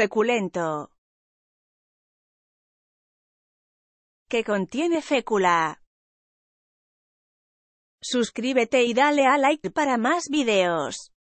Feculento. Que contiene fécula. Suscríbete y dale a like para más videos.